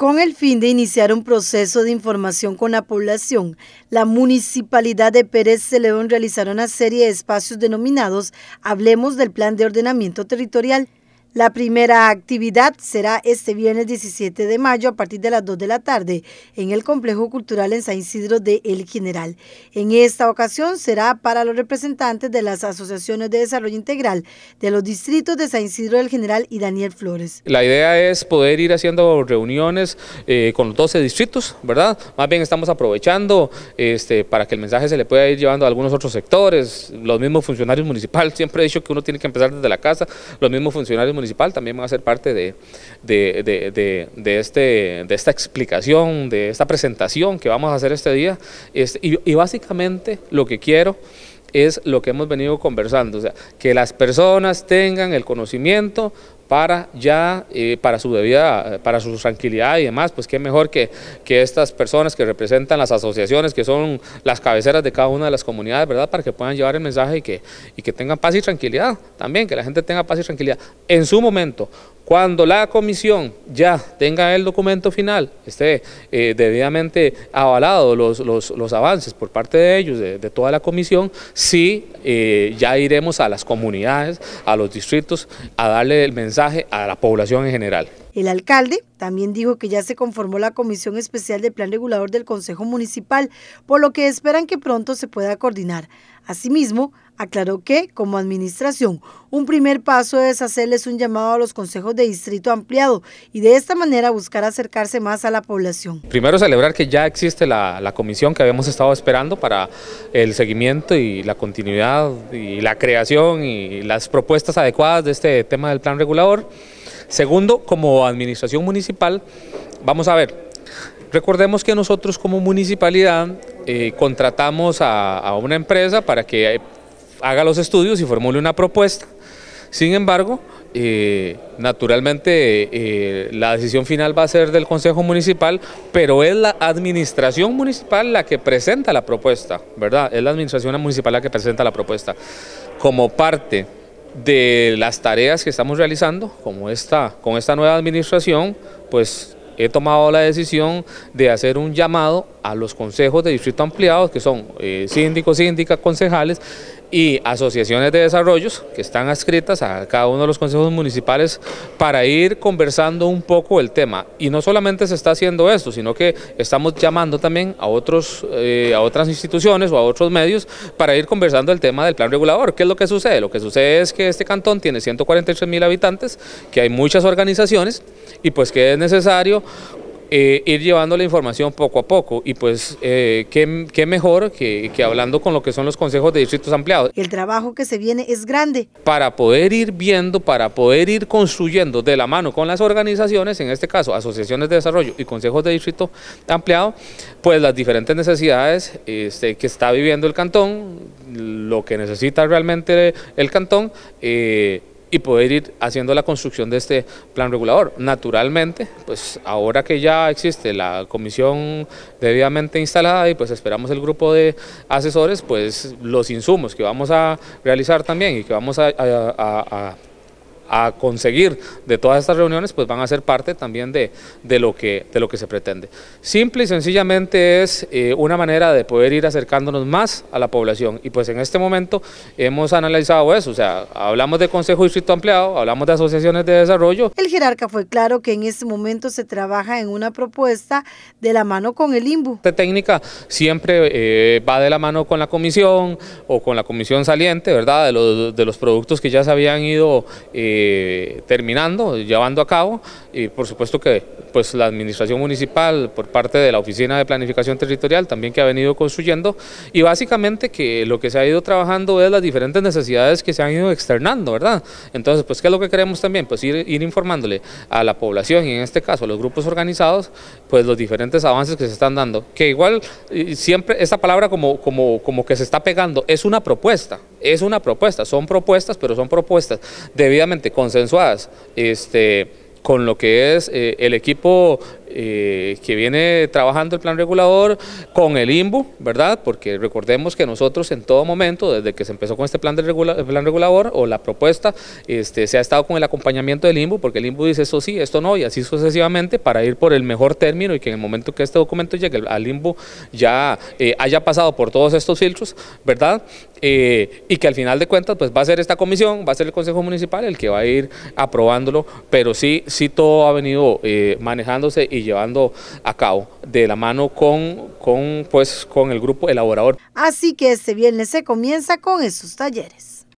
Con el fin de iniciar un proceso de información con la población, la Municipalidad de Pérez León realizará una serie de espacios denominados Hablemos del Plan de Ordenamiento Territorial, la primera actividad será este viernes 17 de mayo a partir de las 2 de la tarde en el Complejo Cultural en San Isidro de El General. En esta ocasión será para los representantes de las asociaciones de desarrollo integral de los distritos de San Isidro del General y Daniel Flores. La idea es poder ir haciendo reuniones eh, con los 12 distritos, ¿verdad? Más bien estamos aprovechando este, para que el mensaje se le pueda ir llevando a algunos otros sectores, los mismos funcionarios municipales, siempre he dicho que uno tiene que empezar desde la casa, los mismos funcionarios municipales municipal también va a ser parte de, de, de, de este, de esta explicación, de esta presentación que vamos a hacer este día. Este, y, y básicamente lo que quiero es lo que hemos venido conversando, o sea, que las personas tengan el conocimiento para ya, eh, para su debida, para su tranquilidad y demás, pues qué mejor que, estas personas que representan las asociaciones, que son las cabeceras de cada una de las comunidades, ¿verdad? Para que puedan llevar el mensaje y que, y que tengan paz y tranquilidad también, que la gente tenga paz y tranquilidad en su momento, cuando la comisión ya tenga el documento final, esté eh, debidamente avalado los, avances por parte de ellos, de, toda la comisión, sí eh, ya iremos a las comunidades, a los distritos, a darle el mensaje a la población en general. El alcalde también dijo que ya se conformó la Comisión Especial del Plan Regulador del Consejo Municipal, por lo que esperan que pronto se pueda coordinar. Asimismo, aclaró que, como administración, un primer paso es hacerles un llamado a los consejos de distrito ampliado y de esta manera buscar acercarse más a la población. Primero celebrar que ya existe la, la comisión que habíamos estado esperando para el seguimiento y la continuidad y la creación y las propuestas adecuadas de este tema del plan regulador. Segundo, como administración municipal, vamos a ver, recordemos que nosotros como municipalidad eh, contratamos a, una empresa para que eh, haga los estudios y formule una propuesta. Sin embargo, eh, naturalmente la decisión final va a ser del Consejo Municipal, pero es la Administración Municipal la que presenta la propuesta, ¿verdad? Es la Administración Municipal la que presenta la propuesta. Como parte de las tareas que estamos realizando, como esta, con esta nueva administración, pues he tomado la decisión de hacer un llamado a los consejos de distrito ampliados, que son eh, síndicos, síndicas, concejales, y asociaciones de desarrollos que están adscritas a cada uno de los consejos municipales para ir conversando un poco el tema. Y no solamente se está haciendo esto, sino que estamos llamando también a, otros, eh, a otras instituciones o a otros medios para ir conversando el tema del plan regulador. ¿Qué es lo que sucede? Lo que sucede es que este cantón tiene 143 mil habitantes, que hay muchas organizaciones y pues que es necesario eh, ir llevando la información poco a poco y pues eh, qué, mejor que, hablando con lo que son los consejos de distritos ampliados. El trabajo que se viene es grande. Para poder ir viendo, para poder ir construyendo de la mano con las organizaciones, en este caso asociaciones de desarrollo y consejos de distrito ampliado, pues las diferentes necesidades este, que está viviendo el cantón, lo que necesita realmente el cantón. Eh, y poder ir haciendo la construcción de este plan regulador. Naturalmente, pues ahora que ya existe la comisión debidamente instalada y pues esperamos el grupo de asesores, pues los insumos que vamos a realizar también y que vamos a, a a conseguir de todas estas reuniones, pues van a ser parte también de, de lo, que, de lo que se pretende. Simple y sencillamente es eh, una manera de poder ir acercándonos más a la población y pues en este momento hemos analizado eso, o sea, hablamos de Consejo Distrito Ampliado, hablamos de asociaciones de desarrollo. El jerarca fue claro que en este momento se trabaja en una propuesta de la mano con el IMBU. Esta técnica siempre eh, va de la mano con la comisión o con la comisión saliente, ¿verdad?, de los, de los productos que ya se habían ido... Eh, eh, terminando, llevando a cabo y por supuesto que pues, la administración municipal por parte de la Oficina de Planificación Territorial también que ha venido construyendo y básicamente que lo que se ha ido trabajando es las diferentes necesidades que se han ido externando, ¿verdad? Entonces, pues ¿qué es lo que queremos también? Pues ir, ir informándole a la población y en este caso a los grupos organizados, pues los diferentes avances que se están dando, que igual siempre esta palabra como, como, como que se está pegando, es una propuesta, es una propuesta, son propuestas, pero son propuestas debidamente consensuadas este, con lo que es eh, el equipo eh, que viene trabajando el plan regulador con el IMBU, ¿verdad? Porque recordemos que nosotros en todo momento, desde que se empezó con este plan, de plan regulador o la propuesta, este, se ha estado con el acompañamiento del IMBU, porque el IMBU dice esto sí, esto no, y así sucesivamente para ir por el mejor término y que en el momento que este documento llegue al IMBU ya eh, haya pasado por todos estos filtros, ¿verdad? Eh, y que al final de cuentas pues va a ser esta comisión, va a ser el Consejo Municipal el que va a ir aprobándolo, pero sí, sí todo ha venido eh, manejándose y llevando a cabo de la mano con, pues, con el grupo elaborador. Así que este viernes se comienza con esos talleres.